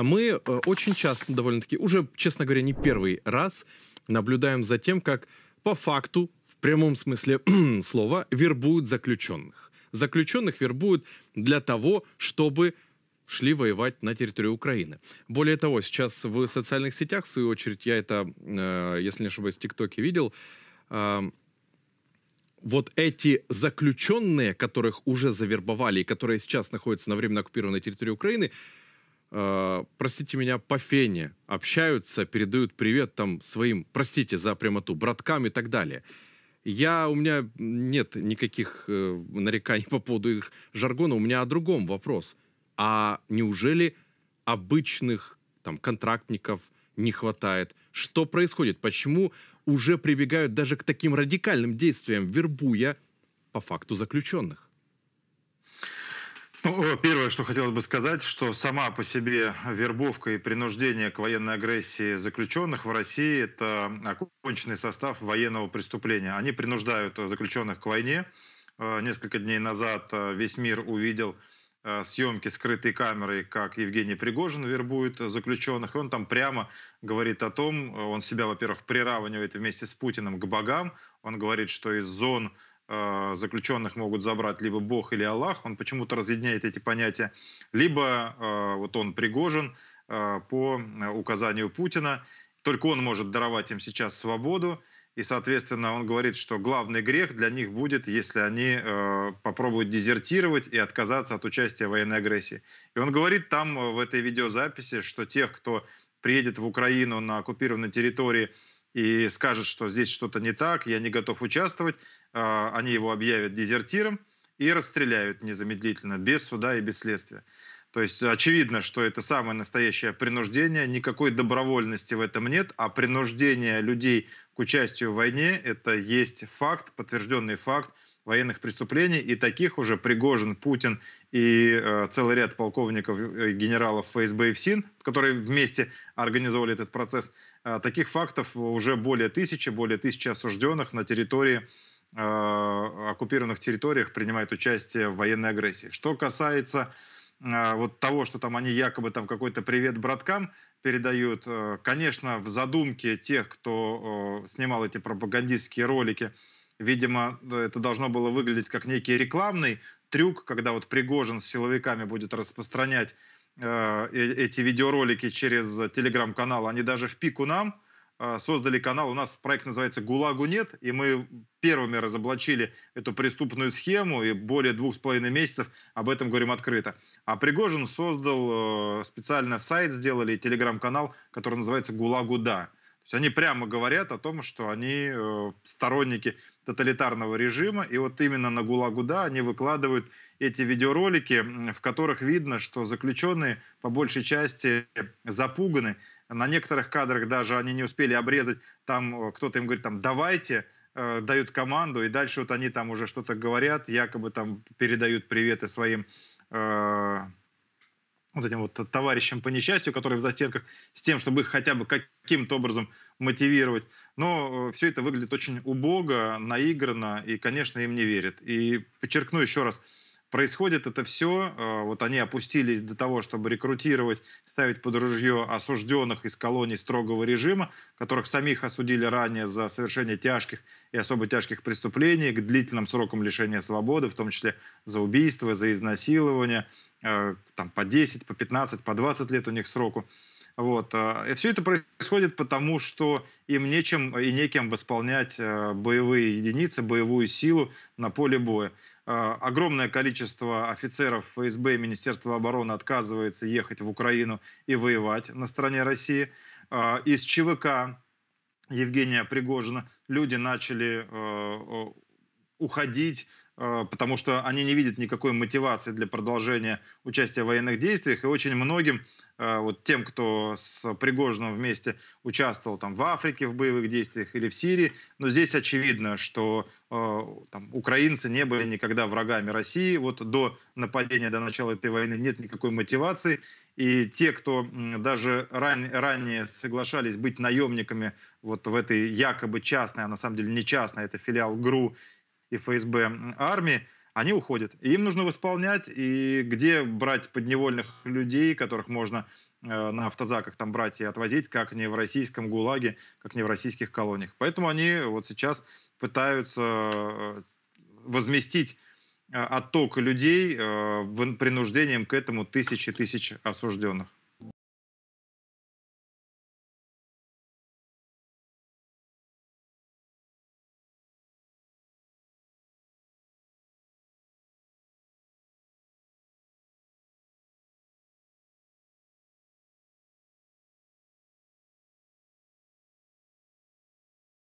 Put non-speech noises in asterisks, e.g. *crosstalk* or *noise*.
А мы э, очень часто, довольно-таки, уже, честно говоря, не первый раз наблюдаем за тем, как по факту, в прямом смысле *clears throat* слова, вербуют заключенных. Заключенных вербуют для того, чтобы шли воевать на территории Украины. Более того, сейчас в социальных сетях, в свою очередь, я это, э, если не ошибаюсь, в ТикТоке видел, э, вот эти заключенные, которых уже завербовали и которые сейчас находятся на временно оккупированной территории Украины, Э, простите меня, по фене общаются, передают привет там своим, простите за прямоту, браткам и так далее. Я, у меня нет никаких э, нареканий по поводу их жаргона, у меня о другом вопрос. А неужели обычных там контрактников не хватает? Что происходит? Почему уже прибегают даже к таким радикальным действиям, вербуя по факту заключенных? Первое, что хотелось бы сказать, что сама по себе вербовка и принуждение к военной агрессии заключенных в России – это оконченный состав военного преступления. Они принуждают заключенных к войне. Э, несколько дней назад э, весь мир увидел э, съемки скрытой камерой, как Евгений Пригожин вербует заключенных. И он там прямо говорит о том, он себя, во-первых, приравнивает вместе с Путиным к богам. Он говорит, что из зон а, заключенных могут забрать либо Бог или Аллах, он почему-то разъединяет эти понятия, либо а, вот он Пригожин а, по указанию Путина, только он может даровать им сейчас свободу, и, соответственно, он говорит, что главный грех для них будет, если они попробуют дезертировать и отказаться от участия в военной агрессии. И он говорит там в этой видеозаписи, что тех, кто приедет в Украину на оккупированной территории и скажет, что здесь что-то не так, я не готов участвовать, а, они его объявят дезертиром и расстреляют незамедлительно, без суда и без следствия. То есть очевидно, что это самое настоящее принуждение, никакой добровольности в этом нет, а принуждение людей к участию в войне – это есть факт, подтвержденный факт военных преступлений, и таких уже Пригожин, Путин и э, целый ряд полковников и э, генералов ФСБ и ФСИН, которые вместе организовали этот процесс, э, таких фактов уже более тысячи, более тысячи осужденных на территории Э, оккупированных территориях принимает участие в военной агрессии. Что касается э, вот того, что там они якобы там какой-то привет браткам передают, э, конечно, в задумке тех, кто снимал эти пропагандистские ролики, видимо, это должно было выглядеть как некий рекламный трюк, когда вот Пригожин с силовиками будет распространять эти видеоролики через телеграм-канал, они даже в пику нам – а, создали канал. У нас проект называется «ГУЛАГу нет», и мы первыми разоблачили эту преступную схему, и более двух с половиной месяцев об этом говорим открыто. А Пригожин создал э, специально сайт, сделали телеграм-канал, который называется «ГУЛАГу да». То есть они прямо говорят о том, что они э, сторонники тоталитарного режима, и вот именно на «ГУЛАГу да» они выкладывают эти видеоролики, в которых видно, что заключенные по большей части запуганы, на некоторых кадрах даже они не успели обрезать, там э, кто-то им говорит, там, давайте, э, дают команду, и дальше вот они там уже что-то говорят, якобы там передают приветы своим э, вот этим вот товарищам по несчастью, которые в застенках, с тем, чтобы их хотя бы каким-то образом мотивировать. Но э, все это выглядит очень убого, наигранно, и, конечно, им не верят. И подчеркну еще раз – Происходит это все, э, вот они опустились до того, чтобы рекрутировать, ставить под ружье осужденных из колоний строгого режима, которых самих осудили ранее за совершение тяжких и особо тяжких преступлений к длительным срокам лишения свободы, в том числе за убийство, за изнасилование, э, там по 10, по 15, по 20 лет у них сроку. Вот. Э, и все это происходит потому, что им нечем и некем восполнять боевые единицы, боевую силу на поле боя. А, огромное количество офицеров ФСБ и Министерства обороны отказывается ехать в Украину и воевать на стороне России. А, из ЧВК Евгения Пригожина люди начали э, уходить, э, потому что они не видят никакой мотивации для продолжения участия в военных действиях, и очень многим Э, вот тем, кто с Пригожиным вместе участвовал там в Африке в боевых действиях или в Сирии. Но здесь очевидно, что э, там, украинцы не были никогда врагами России. Вот до нападения, до начала этой войны нет никакой мотивации. И те, кто даже ран, ранее соглашались быть наемниками вот в этой якобы частной, а на самом деле не частной, это филиал ГРУ и ФСБ армии, они уходят. И им нужно восполнять, и где брать подневольных людей, которых можно э, на автозаках там брать и отвозить, как не в российском ГУЛАГе, как не в российских колониях. Поэтому они вот сейчас пытаются э, возместить э, отток людей принуждением к этому тысячи тысяч осужденных.